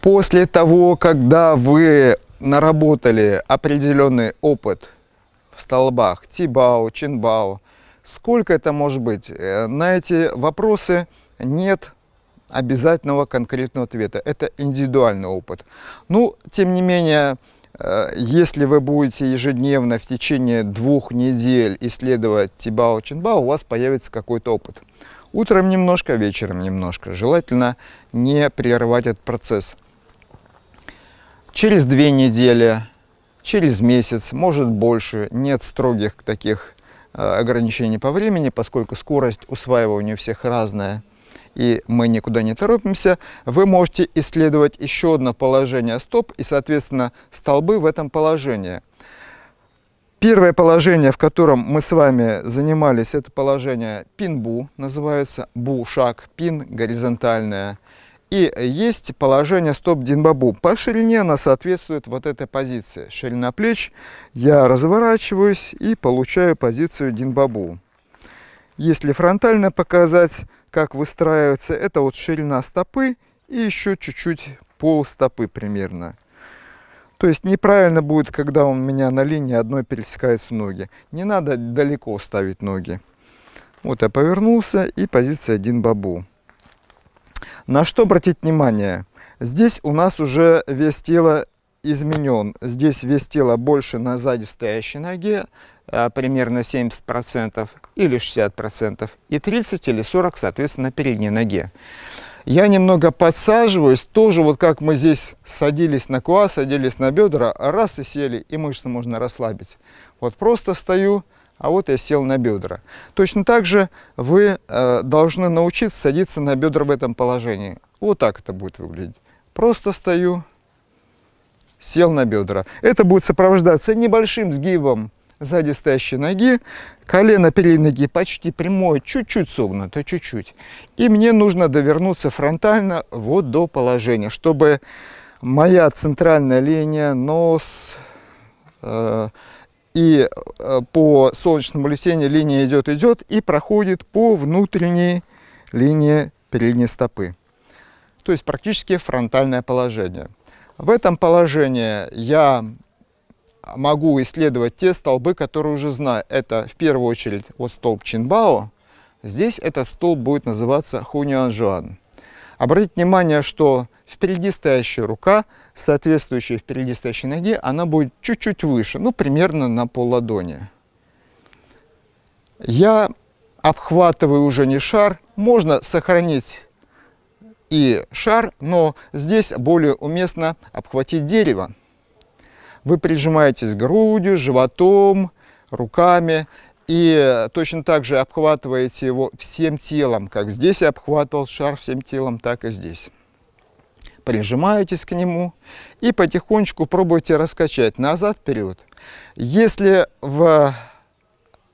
После того, когда вы наработали определенный опыт в столбах Тибао, Чинбао, сколько это может быть? Э, на эти вопросы нет обязательного конкретного ответа. Это индивидуальный опыт. Ну, тем не менее, э, если вы будете ежедневно в течение двух недель исследовать Тибао Чинбао, у вас появится какой-то опыт. Утром немножко, вечером немножко. Желательно не прерывать этот процесс. Через две недели, через месяц, может больше, нет строгих таких э, ограничений по времени, поскольку скорость усваивания у всех разная и мы никуда не торопимся, вы можете исследовать еще одно положение стоп и, соответственно, столбы в этом положении. Первое положение, в котором мы с вами занимались, это положение пин-бу, называется бу-шаг, пин горизонтальная. И есть положение стоп-динбабу. По ширине она соответствует вот этой позиции. Ширина плеч. Я разворачиваюсь и получаю позицию динбабу. Если фронтально показать, как выстраивается, это вот ширина стопы и еще чуть-чуть пол стопы примерно. То есть неправильно будет, когда у меня на линии одной пересекаются ноги. Не надо далеко ставить ноги. Вот я повернулся и позиция 1 бабу. На что обратить внимание? Здесь у нас уже вес тела изменен. Здесь вес тела больше на сзади стоящей ноге, э, примерно 70% или 60%, и 30 или 40, соответственно, на передней ноге. Я немного подсаживаюсь, тоже вот как мы здесь садились на куа, садились на бедра, раз и сели, и мышцы можно расслабить. Вот просто стою, а вот я сел на бедра. Точно так же вы э, должны научиться садиться на бедра в этом положении. Вот так это будет выглядеть. Просто стою, сел на бедра. Это будет сопровождаться небольшим сгибом сзади стоящей ноги, колено перед ноги почти прямое, чуть-чуть согнуто, чуть-чуть. И мне нужно довернуться фронтально вот до положения, чтобы моя центральная линия, нос, э, и э, по солнечному лисению линия идет-идет и проходит по внутренней линии передней стопы. То есть практически фронтальное положение. В этом положении я могу исследовать те столбы, которые уже знаю. Это в первую очередь вот столб Чинбао. Здесь этот столб будет называться Хуньянжуан. Обратите внимание, что впереди стоящая рука, соответствующая впереди стоящей ноге, она будет чуть-чуть выше, ну, примерно на полладони. Я обхватываю уже не шар, можно сохранить и шар, но здесь более уместно обхватить дерево. Вы прижимаетесь грудью, животом, руками и точно так же обхватываете его всем телом, как здесь я обхватывал шар всем телом, так и здесь прижимаетесь к нему и потихонечку пробуйте раскачать назад-вперед. Если в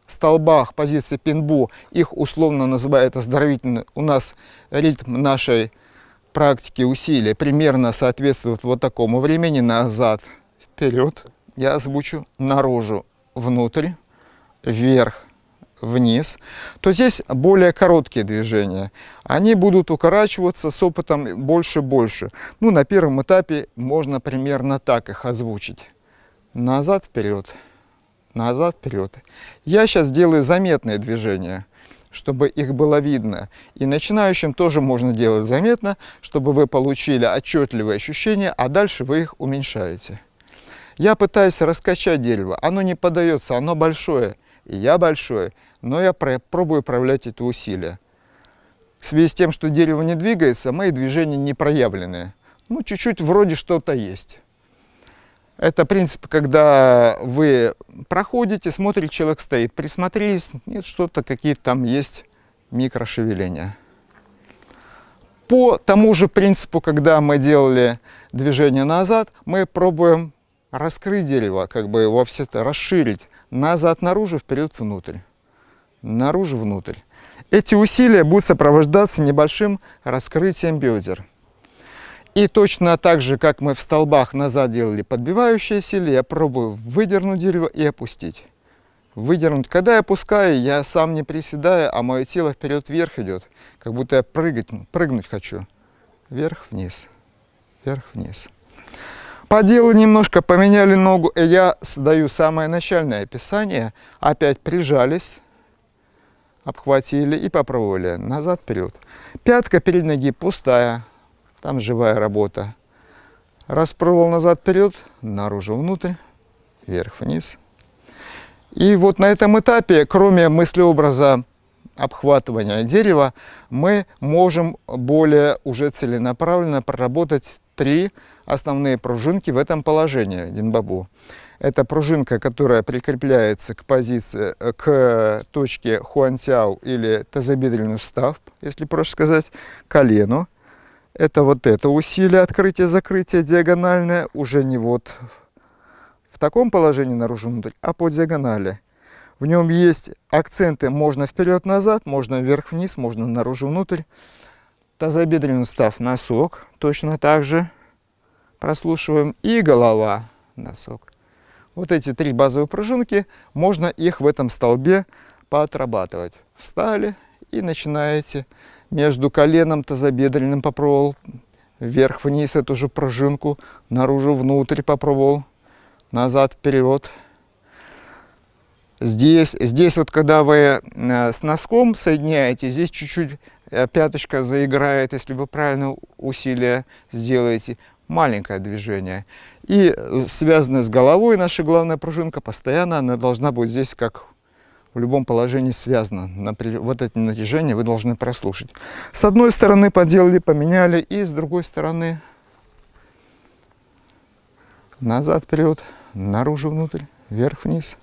столбах позиции пинбу, их условно называют оздоровительно, у нас ритм нашей практики усилия примерно соответствует вот такому времени назад, вперед. Я озвучу наружу, внутрь, вверх, вниз, то здесь более короткие движения. Они будут укорачиваться с опытом больше-больше. Ну, на первом этапе можно примерно так их озвучить. Назад-вперед, назад-вперед. Я сейчас делаю заметные движения чтобы их было видно. И начинающим тоже можно делать заметно, чтобы вы получили отчетливые ощущения, а дальше вы их уменьшаете. Я пытаюсь раскачать дерево. Оно не подается, оно большое и я большой, но я про пробую проявлять это усилие. В связи с тем, что дерево не двигается, мои движения не проявлены. Ну, чуть-чуть вроде что-то есть. Это принцип, когда вы проходите, смотрите, человек стоит, присмотрелись, нет, что-то, какие-то там есть микрошевеления. По тому же принципу, когда мы делали движение назад, мы пробуем раскрыть дерево, как бы его все расширить, назад наружу, вперед внутрь, наружу внутрь. Эти усилия будут сопровождаться небольшим раскрытием бедер. И точно так же, как мы в столбах назад делали подбивающие силы, я пробую выдернуть дерево и опустить. Выдернуть. Когда я опускаю, я сам не приседаю, а мое тело вперед вверх идет, как будто я прыгать, прыгнуть хочу. Вверх-вниз, вверх-вниз. Поделали немножко, поменяли ногу. И я даю самое начальное описание. Опять прижались, обхватили и попробовали. Назад, вперед. Пятка перед ноги пустая. Там живая работа. Распробовал назад, вперед, наружу, внутрь, вверх, вниз. И вот на этом этапе, кроме мыслеобраза обхватывания дерева, мы можем более уже целенаправленно проработать три основные пружинки в этом положении динбабу. Это пружинка, которая прикрепляется к позиции, к точке хуансяо или тазобедренный став, если проще сказать, колену. Это вот это усилие открытия-закрытия диагональное, уже не вот в таком положении наружу внутрь, а по диагонали. В нем есть акценты можно вперед-назад, можно вверх-вниз, можно наружу-внутрь. Тазобедренный став носок точно так же прослушиваем, и голова, носок. Вот эти три базовые пружинки, можно их в этом столбе поотрабатывать. Встали и начинаете между коленом тазобедренным попробовал, вверх-вниз эту же пружинку, наружу-внутрь попробовал, назад-вперед. Здесь, здесь вот когда вы э, с носком соединяете, здесь чуть-чуть э, пяточка заиграет, если вы правильно усилие сделаете маленькое движение. И связанное с головой наша главная пружинка постоянно, она должна быть здесь как в любом положении связана. Напри... Вот эти натяжения вы должны прослушать. С одной стороны поделали, поменяли, и с другой стороны назад, вперед, наружу, внутрь, вверх, вниз.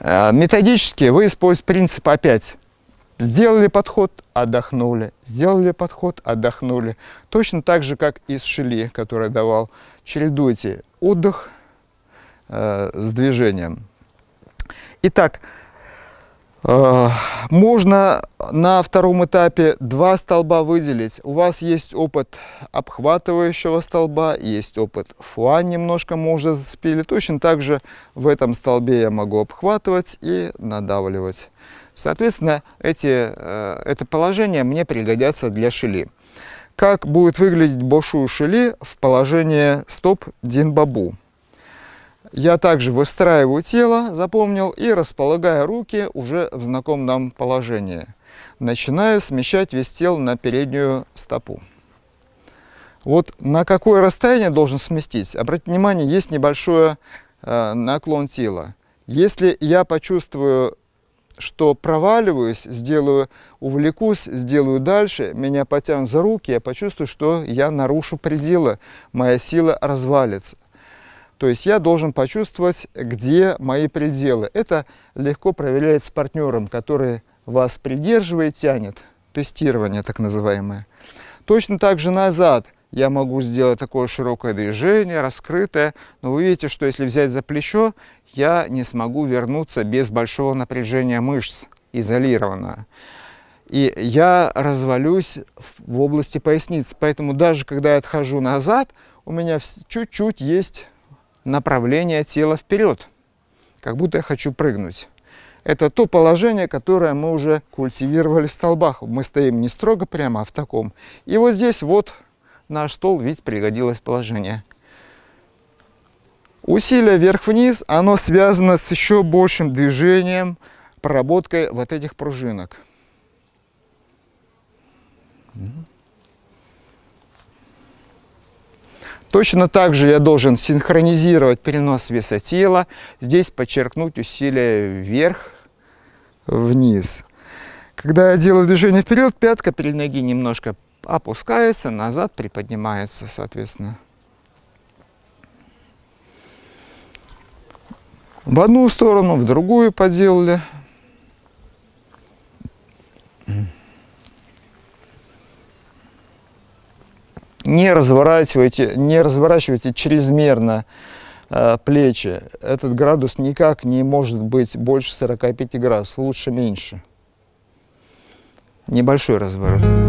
Э, методически вы используете принцип опять Сделали подход, отдохнули. Сделали подход, отдохнули. Точно так же, как и с шили, который давал. Чередуйте отдых э, с движением. Итак, э, можно на втором этапе два столба выделить. У вас есть опыт обхватывающего столба, есть опыт фуан. немножко мы уже зацепили. Точно так же в этом столбе я могу обхватывать и надавливать. Соответственно, эти, э, это положение мне пригодятся для шили. Как будет выглядеть бошу шили в положении стоп динбабу? Я также выстраиваю тело, запомнил, и располагаю руки уже в знакомом нам положении. Начинаю смещать вес тела на переднюю стопу. Вот на какое расстояние должен сместить? Обратите внимание, есть небольшой э, наклон тела. Если я почувствую что проваливаюсь, сделаю, увлекусь, сделаю дальше, меня потянут за руки, я почувствую, что я нарушу пределы, моя сила развалится. То есть я должен почувствовать, где мои пределы. Это легко проверяется партнером, который вас придерживает, тянет. Тестирование так называемое. Точно так же назад я могу сделать такое широкое движение, раскрытое, но вы видите, что если взять за плечо, я не смогу вернуться без большого напряжения мышц, изолированного. И я развалюсь в области поясницы. Поэтому даже когда я отхожу назад, у меня чуть-чуть есть направление тела вперед, как будто я хочу прыгнуть. Это то положение, которое мы уже культивировали в столбах. Мы стоим не строго прямо, а в таком. И вот здесь вот на стол, ведь пригодилось положение. Усилие вверх-вниз, оно связано с еще большим движением, проработкой вот этих пружинок. Точно так же я должен синхронизировать перенос веса тела. Здесь подчеркнуть усилие вверх-вниз. Когда я делаю движение вперед, пятка перед ноги немножко опускается, назад приподнимается, соответственно. В одну сторону, в другую поделали. Не разворачивайте, не разворачивайте чрезмерно э, плечи. Этот градус никак не может быть больше 45 градусов, лучше меньше. Небольшой разворот.